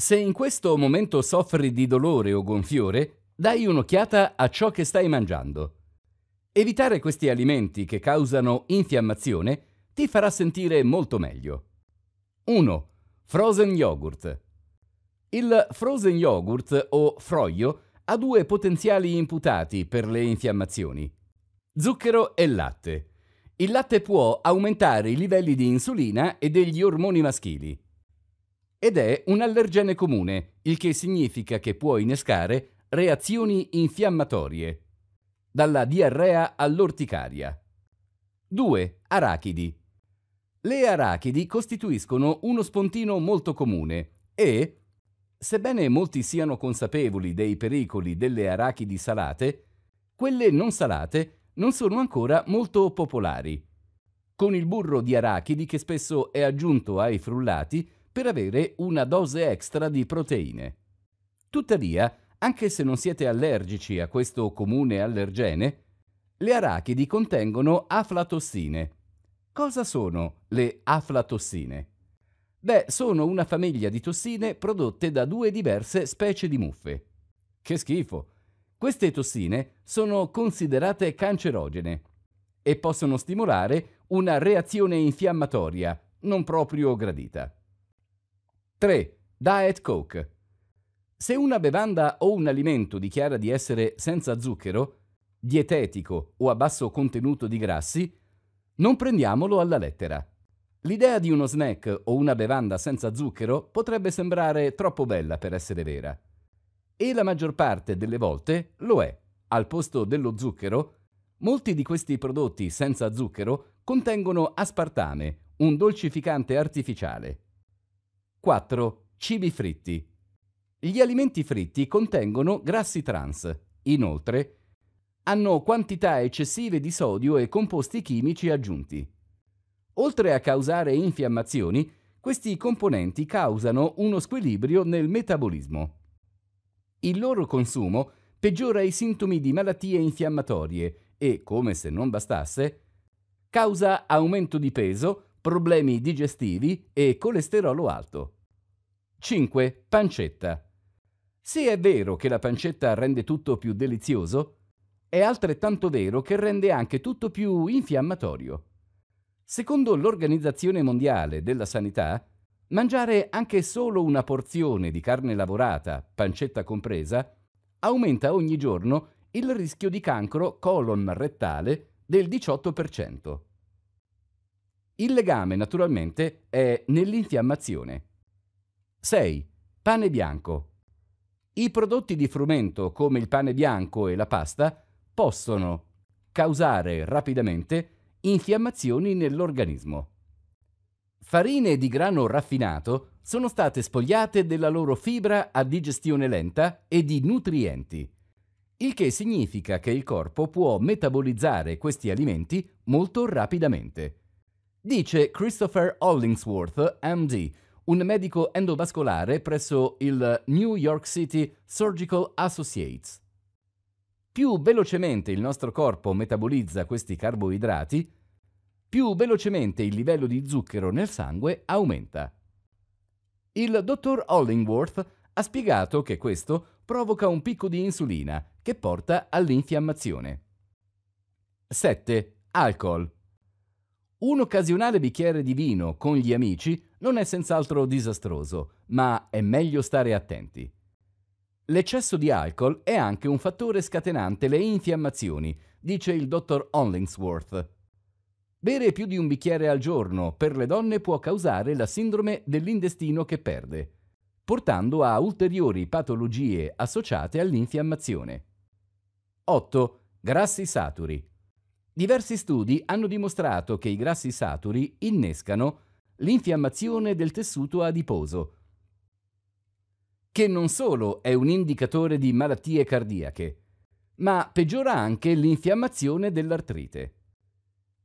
Se in questo momento soffri di dolore o gonfiore, dai un'occhiata a ciò che stai mangiando. Evitare questi alimenti che causano infiammazione ti farà sentire molto meglio. 1. Frozen yogurt. Il frozen yogurt o froglio ha due potenziali imputati per le infiammazioni. Zucchero e latte. Il latte può aumentare i livelli di insulina e degli ormoni maschili ed è un allergene comune, il che significa che può innescare reazioni infiammatorie, dalla diarrea all'orticaria. 2. Arachidi. Le arachidi costituiscono uno spontino molto comune e, sebbene molti siano consapevoli dei pericoli delle arachidi salate, quelle non salate non sono ancora molto popolari. Con il burro di arachidi che spesso è aggiunto ai frullati, per avere una dose extra di proteine. Tuttavia, anche se non siete allergici a questo comune allergene, le arachidi contengono aflatossine. Cosa sono le aflatossine? Beh, sono una famiglia di tossine prodotte da due diverse specie di muffe. Che schifo! Queste tossine sono considerate cancerogene e possono stimolare una reazione infiammatoria non proprio gradita. 3. Diet Coke. Se una bevanda o un alimento dichiara di essere senza zucchero, dietetico o a basso contenuto di grassi, non prendiamolo alla lettera. L'idea di uno snack o una bevanda senza zucchero potrebbe sembrare troppo bella per essere vera. E la maggior parte delle volte lo è. Al posto dello zucchero, molti di questi prodotti senza zucchero contengono aspartame, un dolcificante artificiale. 4. Cibi fritti. Gli alimenti fritti contengono grassi trans. Inoltre, hanno quantità eccessive di sodio e composti chimici aggiunti. Oltre a causare infiammazioni, questi componenti causano uno squilibrio nel metabolismo. Il loro consumo peggiora i sintomi di malattie infiammatorie e, come se non bastasse, causa aumento di peso, problemi digestivi e colesterolo alto. 5. Pancetta. Se è vero che la pancetta rende tutto più delizioso, è altrettanto vero che rende anche tutto più infiammatorio. Secondo l'Organizzazione Mondiale della Sanità, mangiare anche solo una porzione di carne lavorata, pancetta compresa, aumenta ogni giorno il rischio di cancro colon rettale del 18%. Il legame, naturalmente, è nell'infiammazione. 6. Pane bianco. I prodotti di frumento come il pane bianco e la pasta possono causare rapidamente infiammazioni nell'organismo. Farine di grano raffinato sono state spogliate della loro fibra a digestione lenta e di nutrienti, il che significa che il corpo può metabolizzare questi alimenti molto rapidamente. Dice Christopher Hollingsworth, MD, un medico endovascolare presso il New York City Surgical Associates. Più velocemente il nostro corpo metabolizza questi carboidrati, più velocemente il livello di zucchero nel sangue aumenta. Il dottor Hollingworth ha spiegato che questo provoca un picco di insulina che porta all'infiammazione. 7. Alcol. Un occasionale bicchiere di vino con gli amici non è senz'altro disastroso, ma è meglio stare attenti. L'eccesso di alcol è anche un fattore scatenante le infiammazioni, dice il dottor Onlingsworth. Bere più di un bicchiere al giorno per le donne può causare la sindrome dell'indestino che perde, portando a ulteriori patologie associate all'infiammazione. 8. Grassi saturi. Diversi studi hanno dimostrato che i grassi saturi innescano l'infiammazione del tessuto adiposo, che non solo è un indicatore di malattie cardiache, ma peggiora anche l'infiammazione dell'artrite.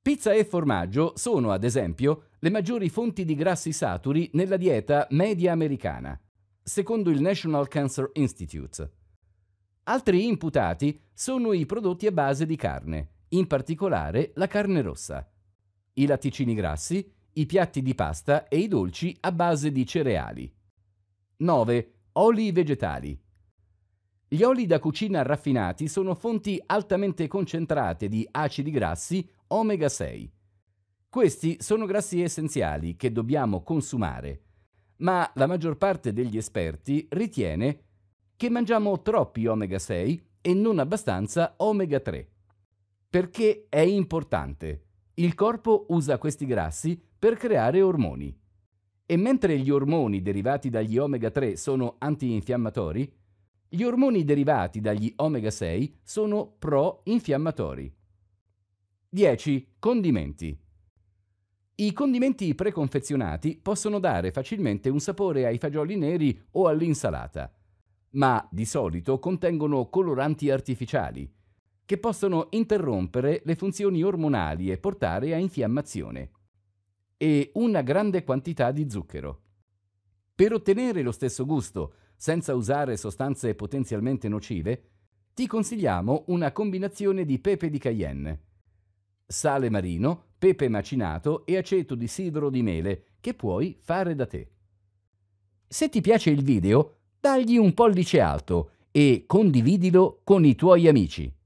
Pizza e formaggio sono, ad esempio, le maggiori fonti di grassi saturi nella dieta media americana, secondo il National Cancer Institute. Altri imputati sono i prodotti a base di carne, in particolare la carne rossa, i latticini grassi, i piatti di pasta e i dolci a base di cereali. 9. Oli vegetali. Gli oli da cucina raffinati sono fonti altamente concentrate di acidi grassi omega 6. Questi sono grassi essenziali che dobbiamo consumare, ma la maggior parte degli esperti ritiene che mangiamo troppi omega 6 e non abbastanza omega 3. Perché è importante. Il corpo usa questi grassi per creare ormoni. E mentre gli ormoni derivati dagli omega 3 sono antinfiammatori, gli ormoni derivati dagli omega 6 sono pro-infiammatori. 10. Condimenti. I condimenti preconfezionati possono dare facilmente un sapore ai fagioli neri o all'insalata, ma di solito contengono coloranti artificiali, che possono interrompere le funzioni ormonali e portare a infiammazione, e una grande quantità di zucchero. Per ottenere lo stesso gusto, senza usare sostanze potenzialmente nocive, ti consigliamo una combinazione di pepe di cayenne, sale marino, pepe macinato e aceto di sidro di mele che puoi fare da te. Se ti piace il video, dagli un pollice alto e condividilo con i tuoi amici.